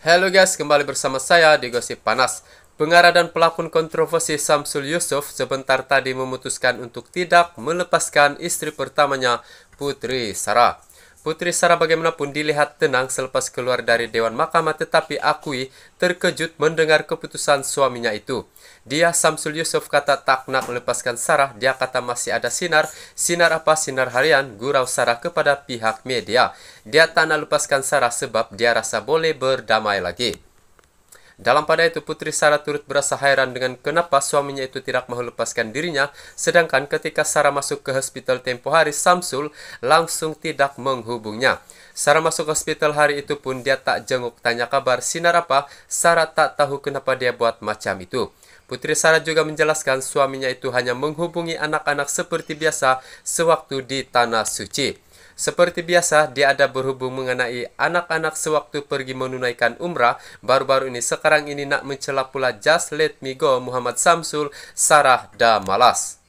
Halo guys, kembali bersama saya di Gosip Panas. Pengarah dan pelakon kontroversi Samsul Yusuf sebentar tadi memutuskan untuk tidak melepaskan istri pertamanya Putri Sarah. Putri Sarah bagaimanapun dilihat tenang selepas keluar dari Dewan Mahkamah tetapi akui terkejut mendengar keputusan suaminya itu. Dia Samsul Yusuf kata tak nak melepaskan Sarah, dia kata masih ada sinar. Sinar apa? Sinar harian, gurau Sarah kepada pihak media. Dia tak nak lepaskan Sarah sebab dia rasa boleh berdamai lagi. Dalam pada itu putri Sarah turut berasa hairan dengan kenapa suaminya itu tidak mau lepaskan dirinya, sedangkan ketika Sarah masuk ke hospital tempo hari, Samsul langsung tidak menghubungnya. Sarah masuk ke hospital hari itu pun dia tak jenguk tanya kabar sinar apa, Sarah tak tahu kenapa dia buat macam itu. Putri Sarah juga menjelaskan suaminya itu hanya menghubungi anak-anak seperti biasa sewaktu di Tanah Suci. Seperti biasa, dia ada berhubung mengenai anak-anak sewaktu pergi menunaikan umrah. Baru-baru ini sekarang ini nak mencela pula Just Let Me Go Muhammad Samsul, Sarah Damalas.